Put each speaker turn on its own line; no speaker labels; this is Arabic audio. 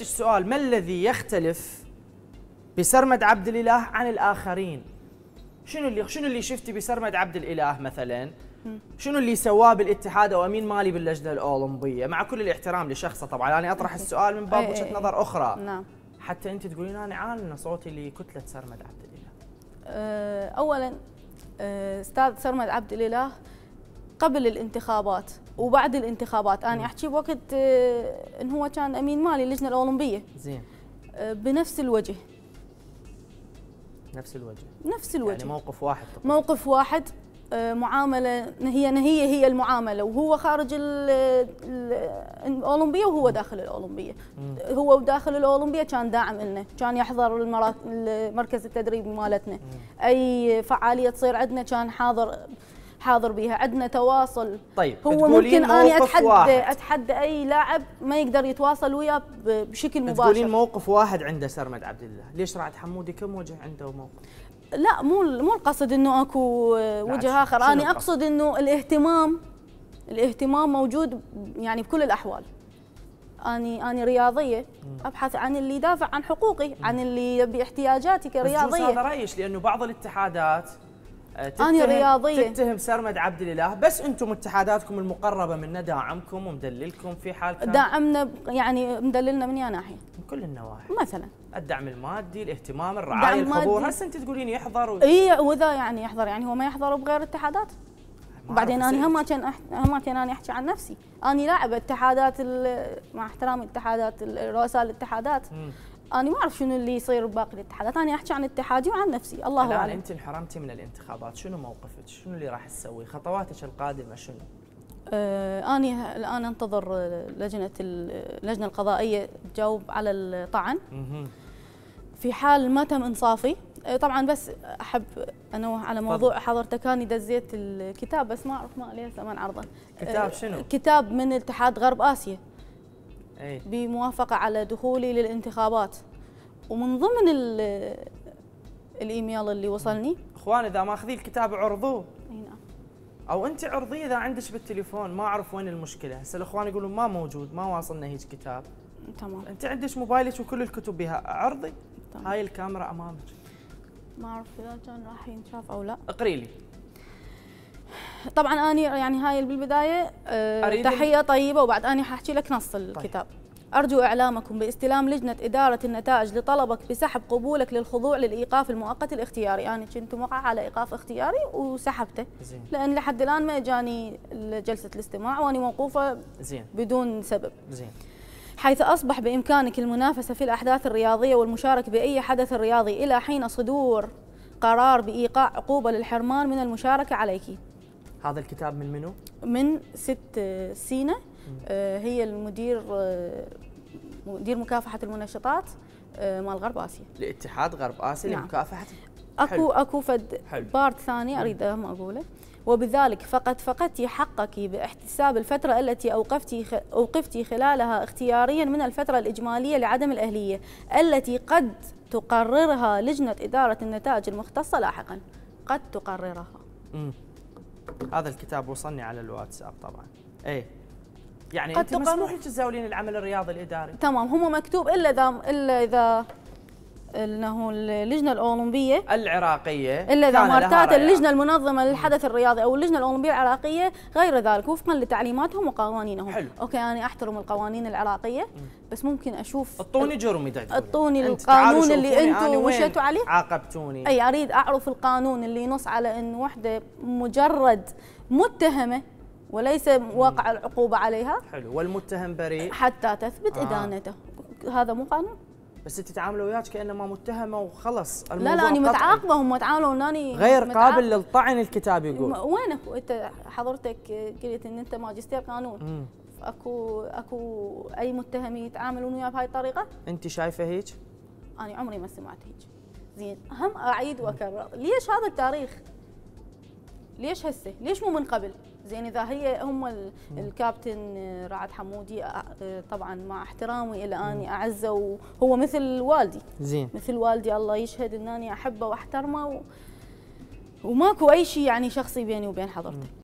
السؤال ما الذي يختلف بسرمد عبد الاله عن الاخرين شنو اللي شنو اللي شفتي بسرمد عبد الاله مثلا شنو اللي سواه بالاتحاد او امين مالي باللجنه الاولمبيه مع كل الاحترام لشخصه طبعا انا اطرح السؤال من باب إيه، وجهه إيه، إيه. نظر اخرى نعم حتى انت تقولين انا عالنا صوتي لكتله سرمد عبد الاله
أه، اولا أه، استاذ سرمد عبد الاله قبل الانتخابات وبعد الانتخابات انا احكي بوقت آه، ان هو كان امين مالي اللجنه الاولمبيه زين آه، بنفس الوجه
نفس الوجه نفس يعني الوجه يعني موقف واحد
طبعا. موقف واحد آه، معامله هي هي هي المعامله وهو خارج الاولمبيه وهو داخل الاولمبيه هو داخل الاولمبيه كان داعم لنا كان يحضر المركز التدريب مالتنا اي فعاليه تصير عندنا كان حاضر حاضر بيها عندنا تواصل
طيب هو ممكن اني اتحدى واحد.
اتحدى اي لاعب ما يقدر يتواصل وياه بشكل مباشر تقولين
موقف واحد عنده سرمد عبد الله ليش رعد حمودي كم وجه عنده موقف
لا مو مو القصد انه اكو وجه اخر انا اقصد انه الاهتمام الاهتمام موجود يعني بكل الاحوال اني اني رياضيه ابحث عن اللي يدافع عن حقوقي عن اللي يبي احتياجاتي كرياضيه بس هذا
رايش لانه بعض الاتحادات آه، أنا رياضية تتهم سرمد عبد الإله بس أنتم اتحاداتكم المقربة منا داعمكم ومدللكم في حال كان داعمنا
يعني مدللنا من يا ناحية
من كل النواحي مثلا الدعم المادي الاهتمام الرعاية الحضور هسه أنت تقولين يحضر و... إي
وإذا يعني يحضر يعني هو ما يحضر بغير اتحادات
بعدين انا هم كان
هم كان انا احكي عن نفسي انا لاعبه اتحادات مع احترامي اتحادات رؤساء الاتحادات مم. انا ما اعرف شنو اللي يصير بباقي الاتحادات انا احكي عن اتحادي وعن نفسي الله اعلم انت
انحرمتي من الانتخابات شنو موقفك شنو اللي راح تسوي خطواتك القادمه شنو
آه أنا الآن أنتظر لجنة اللجنة القضائية تجاوب على الطعن في حال ما تم إنصافي آه، طبعا بس أحب أنوه على موضوع حضرتك أنا دزيت الكتاب بس ما أعرف ما ليه زمان عرضه كتاب آه، شنو؟ كتاب من اتحاد غرب آسيا إيه. بموافقة على دخولي للانتخابات ومن ضمن الايميل اللي
وصلني اخوان اذا ماخذين الكتاب عرضوه اي نعم او انت عرضيه اذا عندك بالتليفون ما اعرف وين المشكله هسه الاخوان يقولون ما موجود ما واصلنا هيك كتاب تمام انت عندك موبايلك وكل الكتب بها عرضي تمام. هاي الكاميرا امامك
ما اعرف اذا كان راح ينشاف او لا اقري لي طبعا اني يعني هاي بالبدايه آه، تحيه طيبه وبعد اني حاحكي لك نص الكتاب طيب. أرجو إعلامكم باستلام لجنة إدارة النتائج لطلبك بسحب قبولك للخضوع للإيقاف المؤقت الاختياري أنا كنت موقعة على إيقاف اختياري وسحبته زين. لأن لحد الآن ما إجاني جلسة الاستماع وأني موقوفة زين. بدون سبب زين. حيث أصبح بإمكانك المنافسة في الأحداث الرياضية والمشاركة بأي حدث رياضي إلى حين صدور قرار بإيقاع عقوبة للحرمان من المشاركة عليك
هذا الكتاب من منو؟ من
ست سينا آه، هي المدير آه، مدير مكافحه المنشطات آه، مال غرب اسيا
لاتحاد غرب اسيا نعم. لمكافحه اكو حلو.
اكو فد حلو. بارت ثاني اريد اهم اقوله وبذلك فقد فقدت حقك باحتساب الفترة التي أوقفتي أوقفت خلالها اختياريا من الفترة الإجمالية لعدم الأهلية التي قد تقررها لجنة إدارة النتائج المختصة
لاحقا قد تقررها هذا الكتاب وصلني على الواتساب طبعا اي يعني قد انت مسموح لك تزاولين العمل الرياضي الاداري
تمام هو مكتوب الا اذا الا اذا انه اللجنه الاولمبيه
العراقيه الا اذا ما ارتأت اللجنه
المنظمه للحدث الرياضي او اللجنه الاولمبيه العراقيه غير ذلك وفقا لتعليماتهم وقوانينهم حلو. اوكي انا احترم القوانين العراقيه بس ممكن اشوف
اعطوني جرمي اعطوني القانون اللي انتم مشيتوا عليه عاقبتوني اي
اريد اعرف القانون اللي ينص على ان وحده مجرد متهمه وليس واقع العقوبه عليها
حلو والمتهم بريء
حتى تثبت آه. ادانته هذا مو قانون
بس انت تعاملوا وياك كانما متهمه وخلص لا لا انا متعاقبه
هم تعاملوا وناني غير متعاقب. قابل
للطعن الكتاب يقول
وينك انت حضرتك قلت ان انت ماجستير قانون مم. اكو اكو اي متهم يتعاملون وياه بهاي الطريقه
انت شايفه هيك
انا عمري ما سمعت هيك زين هم اعيد واكرر ليش هذا التاريخ ليش هسه ليش مو من قبل زين اذا هي هم الكابتن آه، رعد حمودي آه، آه، طبعا مع احترامي الى اني اعزه وهو مثل والدي زين مثل والدي الله يشهد انني احبه واحترمه وماكو اي شيء يعني شخصي بيني وبين حضرتك